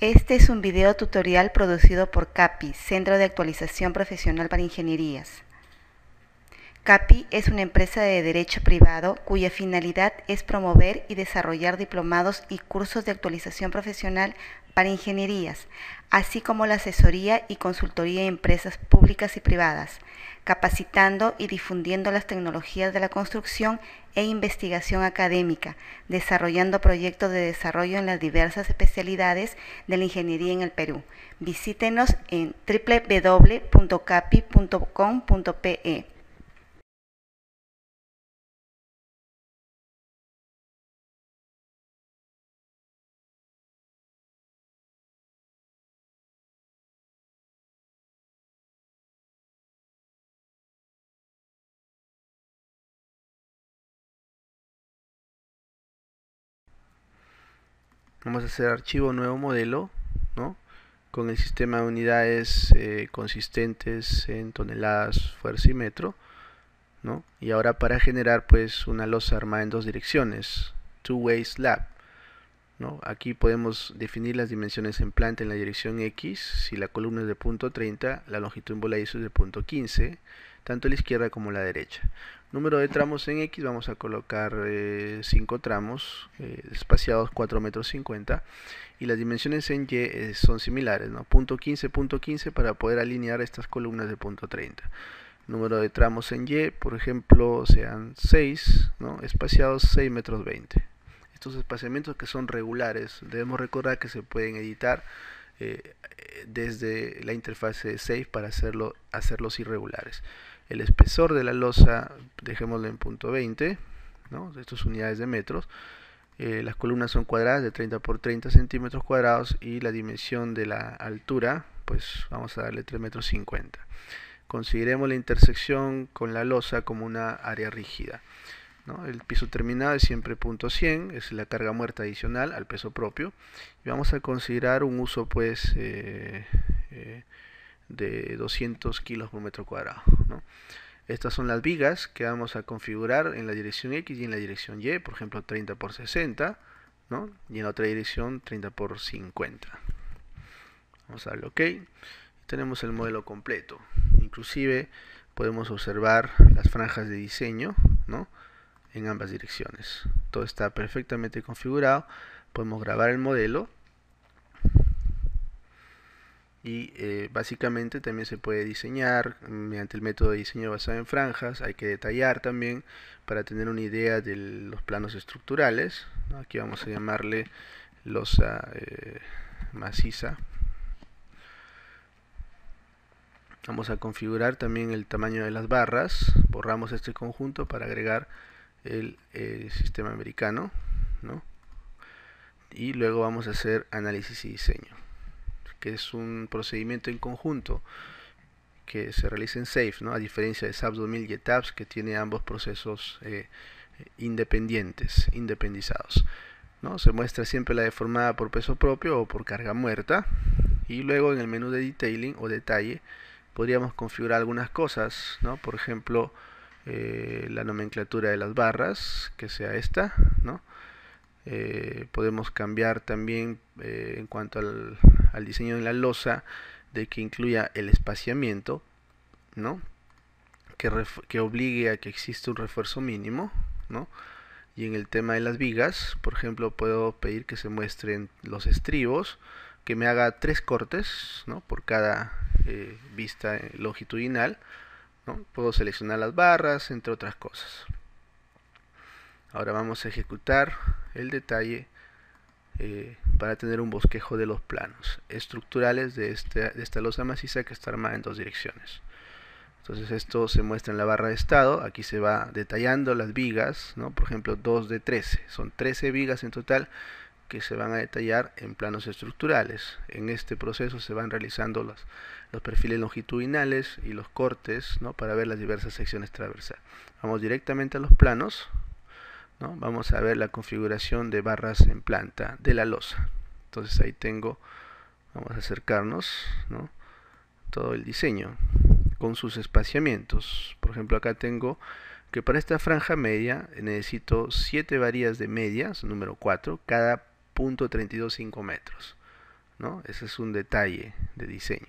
Este es un video tutorial producido por CAPI, Centro de Actualización Profesional para Ingenierías. CAPI es una empresa de derecho privado cuya finalidad es promover y desarrollar diplomados y cursos de actualización profesional para ingenierías, así como la asesoría y consultoría de empresas públicas y privadas, capacitando y difundiendo las tecnologías de la construcción e investigación académica, desarrollando proyectos de desarrollo en las diversas especialidades de la ingeniería en el Perú. Visítenos en www.capi.com.pe. vamos a hacer archivo nuevo modelo con el sistema de unidades eh, consistentes en toneladas fuerza y metro y ahora para generar pues una losa armada en dos direcciones two way slab ¿no? aquí podemos definir las dimensiones en planta en la dirección X si la columna es de punto .30 la longitud en voladizo es de punto .15 tanto la izquierda como la derecha. Número de tramos en X, vamos a colocar 5 eh, tramos eh, espaciados 4 metros 50 y las dimensiones en Y eh, son similares, ¿no? punto 15, 15 para poder alinear estas columnas de 0.30. 30. Número de tramos en Y, por ejemplo, sean 6, espaciados 6 metros 20. Estos espaciamientos que son regulares, debemos recordar que se pueden editar desde la interfase save para hacerlo, hacerlos irregulares. El espesor de la losa, dejémoslo en punto 20, ¿no? estas unidades de metros. Eh, las columnas son cuadradas de 30 por 30 centímetros cuadrados y la dimensión de la altura, pues vamos a darle 3 metros 50. Consideremos la intersección con la losa como una área rígida. El piso terminado es siempre punto 100, es la carga muerta adicional al peso propio. Y vamos a considerar un uso pues eh, eh, de 200 kilos por metro cuadrado. Estas son las vigas que vamos a configurar en la dirección X y en la dirección Y, por ejemplo 30 por 60, y en la otra dirección 30 por 50. Vamos a darle OK. Tenemos el modelo completo. Inclusive podemos observar las franjas de diseño en ambas direcciones. Todo está perfectamente configurado. Podemos grabar el modelo y eh, básicamente también se puede diseñar mediante el método de diseño basado en franjas hay que detallar también para tener una idea de los planos estructurales aquí vamos a llamarle losa eh, maciza vamos a configurar también el tamaño de las barras borramos este conjunto para agregar el, eh, sistema americano y luego vamos a hacer análisis y diseño que es un procedimiento en conjunto que se realiza en SAFE, ¿no? a diferencia de SAP 2000 y que tiene ambos procesos eh, independientes, independizados. ¿no? Se muestra siempre la deformada por peso propio o por carga muerta y luego en el menú de detailing o detalle podríamos configurar algunas cosas, por ejemplo eh, la nomenclatura de las barras, que sea esta, ¿no? Eh, podemos cambiar también en cuanto al, al diseño de la losa, de que incluya el espaciamiento, ¿no? Que, obligue a que exista un refuerzo mínimo, ¿no? Y en el tema de las vigas, por ejemplo, puedo pedir que se muestren los estribos, que me haga tres cortes, Por cada eh, vista longitudinal, ¿no? Puedo seleccionar las barras, entre otras cosas. Ahora vamos a ejecutar el detalle eh, para tener un bosquejo de los planos estructurales este, de, esta losa maciza que está armada en dos direcciones. Entonces esto se muestra en la barra de estado, aquí se va detallando las vigas, por ejemplo 2 de 13, son 13 vigas en total que se van a detallar en planos estructurales. En este proceso se van realizando los, los perfiles longitudinales y los cortes ¿no? para ver las diversas secciones transversales. Vamos directamente a los planos, Vamos a ver la configuración de barras en planta de la losa. Entonces ahí tengo, vamos a acercarnos, Todo el diseño con sus espaciamientos. Por ejemplo, acá tengo que para esta franja media necesito 7 varillas de medias, número 4, cada punto 32.5 metros. ¿no? Ese es un detalle de diseño.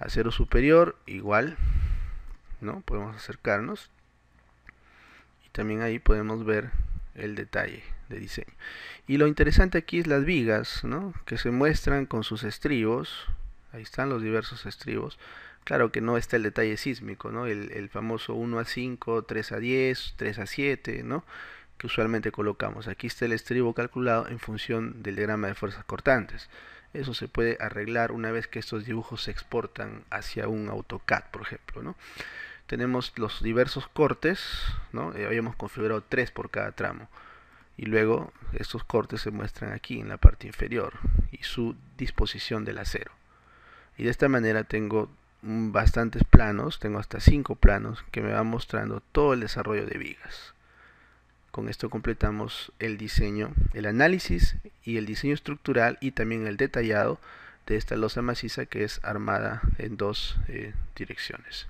Acero superior, igual, ¿no? Podemos acercarnos. Y también ahí podemos ver el detalle de diseño. Y lo interesante aquí es las vigas, Que se muestran con sus estribos. Ahí están los diversos estribos. Claro que no está el detalle sísmico, ¿no? El, el famoso 1 a 5, 3 a 10, 3 a 7, ¿no? Que usualmente colocamos. Aquí está el estribo calculado en función del diagrama de fuerzas cortantes. Eso se puede arreglar una vez que estos dibujos se exportan hacia un AutoCAD, por ejemplo, ¿no? tenemos los diversos cortes, eh, habíamos configurado tres por cada tramo. Y luego estos cortes se muestran aquí en la parte inferior y su disposición del acero. Y de esta manera tengo bastantes planos, tengo hasta cinco planos que me van mostrando todo el desarrollo de vigas. Con esto completamos el diseño, el análisis y el diseño estructural y también el detallado de esta losa maciza que es armada en dos eh, direcciones.